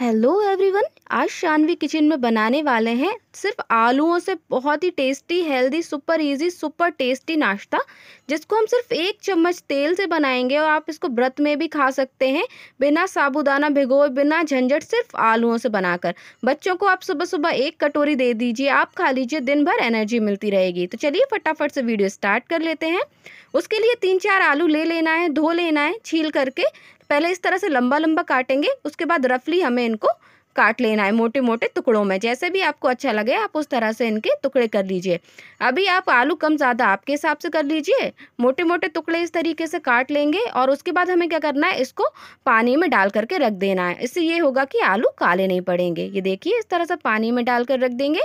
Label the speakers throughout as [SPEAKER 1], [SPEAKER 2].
[SPEAKER 1] hello everyone आज शानवी kitchen में बनाने वाले हैं सिर्फ आलूओं से बहुत ही tasty healthy super easy super tasty नाश्ता जिसको हम सिर्फ एक चम्मच तेल से बनाएंगे और आप इसको व्रत में भी खा सकते हैं बिना साबुदाना भिगोए बिना झंझट सिर्फ आलूओं से बनाकर बच्चों को आप सुबह सुबह एक कटोरी दे दीजिए आप खा लीजिए दिन भर एनर्जी मिलती रहेगी तो चलिए फटाफट से वीडियो स्टार्ट कर लेते हैं उसके लिए तीन चार आलू ले लेना है धो लेना है छील करके पहले इस तरह से लंबा लंबा काटेंगे उसके बाद रफली हमें इनको काट लेना है मोटे मोटे टुकड़ों में जैसे भी आपको अच्छा लगे आप उस तरह से इनके टुकड़े कर लीजिए अभी आप आलू कम ज़्यादा आपके हिसाब से कर लीजिए मोटे मोटे टुकड़े इस तरीके से काट लेंगे और उसके बाद हमें क्या करना है इसको पानी में डाल करके रख देना है इससे ये होगा कि आलू काले नहीं पड़ेंगे ये देखिए इस तरह से पानी में डाल कर रख देंगे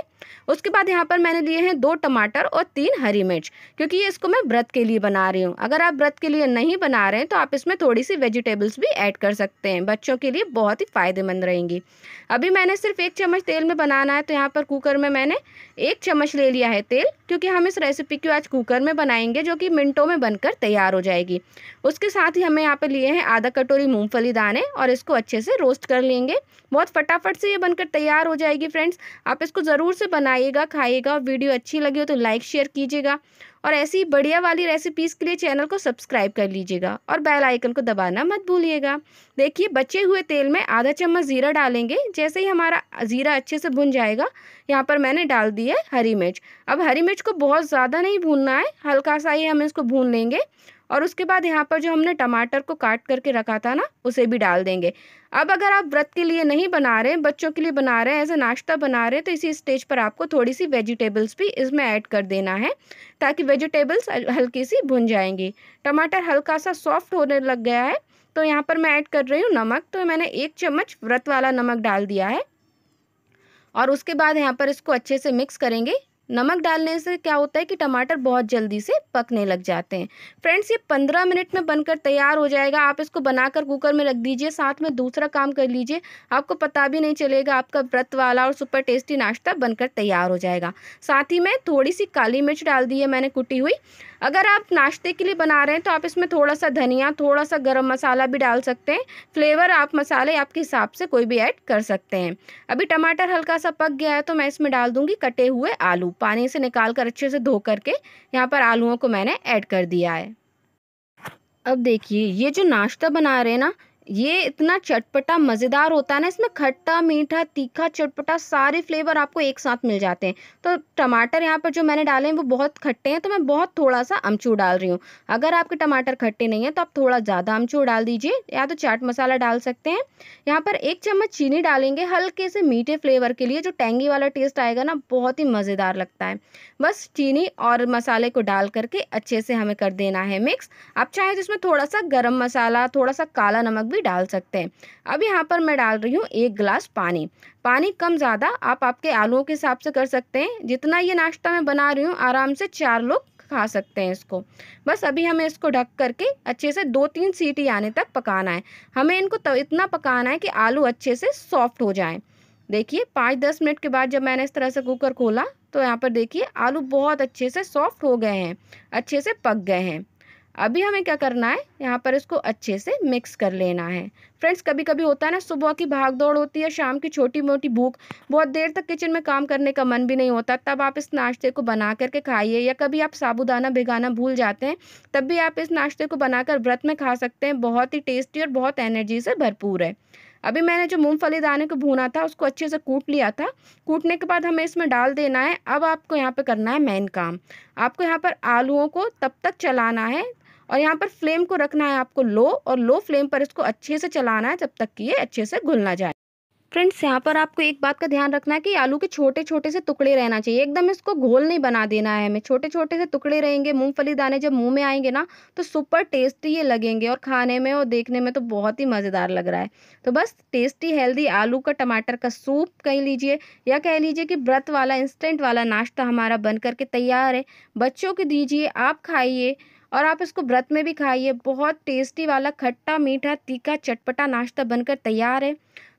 [SPEAKER 1] उसके बाद यहाँ पर मैंने लिए हैं दो टमाटर और तीन हरी मिर्च क्योंकि ये इसको मैं व्रत के लिए बना रही हूँ अगर आप व्रत के लिए नहीं बना रहे हैं तो आप इसमें थोड़ी सी वेजिटेबल्स भी ऐड कर सकते हैं बच्चों के लिए बहुत ही फ़ायदेमंद रहेंगी अभी मैंने सिर्फ एक चम्मच तेल में बनाना है तो यहाँ पर कुकर में मैंने एक चम्मच ले लिया है तेल क्योंकि हम इस रेसिपी को आज कुकर में बनाएंगे जो कि मिनटों में बनकर तैयार हो जाएगी उसके साथ ही हमें यहाँ पर लिए हैं आधा कटोरी मूँगफली दाने और इसको अच्छे से रोस्ट कर लेंगे बहुत फटाफट से ये बनकर तैयार हो जाएगी फ्रेंड्स आप इसको ज़रूर से बनाइएगा खाइएगा वीडियो अच्छी लगी हो तो लाइक शेयर कीजिएगा और ऐसी बढ़िया वाली रेसिपीज़ के लिए चैनल को सब्सक्राइब कर लीजिएगा और बेल आइकन को दबाना मत भूलिएगा देखिए बचे हुए तेल में आधा चम्मच ज़ीरा डालेंगे जैसे ही हमारा ज़ीरा अच्छे से भुन जाएगा यहाँ पर मैंने डाल दी है हरी मिर्च अब हरी मिर्च को बहुत ज़्यादा नहीं भूनना है हल्का सा ही हम इसको भून लेंगे और उसके बाद यहाँ पर जो हमने टमाटर को काट करके रखा था ना उसे भी डाल देंगे अब अगर आप व्रत के लिए नहीं बना रहे हैं बच्चों के लिए बना रहे हैं ऐसे नाश्ता बना रहे हैं तो इसी स्टेज पर आपको थोड़ी सी वेजिटेबल्स भी इसमें ऐड कर देना है ताकि वेजिटेबल्स हल्की सी भुन जाएंगी टमाटर हल्का सा सॉफ्ट होने लग गया है तो यहाँ पर मैं ऐड कर रही हूँ नमक तो मैंने एक चम्मच व्रत वाला नमक डाल दिया है और उसके बाद यहाँ पर इसको अच्छे से मिक्स करेंगे नमक डालने से क्या होता है कि टमाटर बहुत जल्दी से पकने लग जाते हैं फ्रेंड्स ये पंद्रह मिनट में बनकर तैयार हो जाएगा आप इसको बनाकर कुकर में रख दीजिए साथ में दूसरा काम कर लीजिए आपको पता भी नहीं चलेगा आपका व्रत वाला और सुपर टेस्टी नाश्ता बनकर तैयार हो जाएगा साथ ही में थोड़ी सी काली मिर्च डाल दी है मैंने कुटी हुई अगर आप नाश्ते के लिए बना रहे हैं तो आप इसमें थोड़ा सा धनिया थोड़ा सा गरम मसाला भी डाल सकते हैं फ्लेवर आप मसाले आपके हिसाब से कोई भी ऐड कर सकते हैं अभी टमाटर हल्का सा पक गया है तो मैं इसमें डाल दूँगी कटे हुए आलू पानी से निकाल कर अच्छे से धो करके यहाँ पर आलूओं को मैंने ऐड कर दिया है अब देखिए ये जो नाश्ता बना रहे हैं ना ये इतना चटपटा मज़ेदार होता है ना इसमें खट्टा मीठा तीखा चटपटा सारे फ्लेवर आपको एक साथ मिल जाते हैं तो टमाटर यहाँ पर जो मैंने डाले हैं वो बहुत खट्टे हैं तो मैं बहुत थोड़ा सा अमचूर डाल रही हूँ अगर आपके टमाटर खट्टे नहीं हैं तो आप थोड़ा ज़्यादा अमचूर डाल दीजिए या तो चाट मसाला डाल सकते हैं यहाँ पर एक चम्मच चीनी डालेंगे हल्के से मीठे फ्लेवर के लिए जो टेंगी वाला टेस्ट आएगा ना बहुत ही मज़ेदार लगता है बस चीनी और मसाले को डाल करके अच्छे से हमें कर देना है मिक्स आप चाहें तो इसमें थोड़ा सा गर्म मसाला थोड़ा सा काला नमक भी डाल सकते हैं अब यहाँ पर मैं डाल रही हूँ एक गिलास पानी पानी कम ज़्यादा आप आपके आलुओं के हिसाब से कर सकते हैं जितना ये नाश्ता मैं बना रही हूँ आराम से चार लोग खा सकते हैं इसको बस अभी हमें इसको ढक करके अच्छे से दो तीन सीटी आने तक पकाना है हमें इनको तो इतना पकाना है कि आलू अच्छे से सॉफ्ट हो जाए देखिए पाँच दस मिनट के बाद जब मैंने इस तरह से कुकर खोला तो यहाँ पर देखिए आलू बहुत अच्छे से सॉफ्ट हो गए हैं अच्छे से पक गए हैं अभी हमें क्या करना है यहाँ पर इसको अच्छे से मिक्स कर लेना है फ्रेंड्स कभी कभी होता है ना सुबह की भाग दौड़ होती है शाम की छोटी मोटी भूख बहुत देर तक किचन में काम करने का मन भी नहीं होता तब आप इस नाश्ते को बना करके खाइए या कभी आप साबुदाना भिगाना भूल जाते हैं तब भी आप इस नाश्ते को बनाकर व्रत में खा सकते हैं बहुत ही टेस्टी और बहुत एनर्जी से भरपूर है अभी मैंने जो मूंगफली दाने को भूना था उसको अच्छे से कूट लिया था कूटने के बाद हमें इसमें डाल देना है अब आपको यहाँ पे करना है मेन काम आपको यहाँ पर आलूओं को तब तक चलाना है और यहाँ पर फ्लेम को रखना है आपको लो और लो फ्लेम पर इसको अच्छे से चलाना है जब तक कि ये अच्छे से घुल ना जाए फ्रेंड्स यहाँ पर आपको एक बात का ध्यान रखना है कि आलू के छोटे छोटे से टुकड़े रहना चाहिए एकदम इसको घोल नहीं बना देना है हमें छोटे छोटे से टुकड़े रहेंगे मूंगफली दाने जब मुंह में आएंगे ना तो सुपर टेस्टी ये लगेंगे और खाने में और देखने में तो बहुत ही मज़ेदार लग रहा है तो बस टेस्टी हेल्दी आलू का टमाटर का सूप कह लीजिए या कह लीजिए कि व्रत वाला इंस्टेंट वाला नाश्ता हमारा बन करके तैयार है बच्चों को दीजिए आप खाइए और आप इसको व्रत में भी खाइए बहुत टेस्टी वाला खट्टा मीठा तीखा चटपटा नाश्ता बनकर तैयार है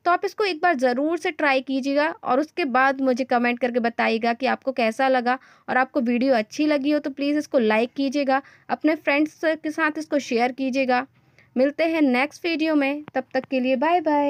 [SPEAKER 1] तो आप इसको एक बार ज़रूर से ट्राई कीजिएगा और उसके बाद मुझे कमेंट करके बताइएगा कि आपको कैसा लगा और आपको वीडियो अच्छी लगी हो तो प्लीज़ इसको लाइक कीजिएगा अपने फ्रेंड्स के साथ इसको शेयर कीजिएगा मिलते हैं नेक्स्ट वीडियो में तब तक के लिए बाय बाय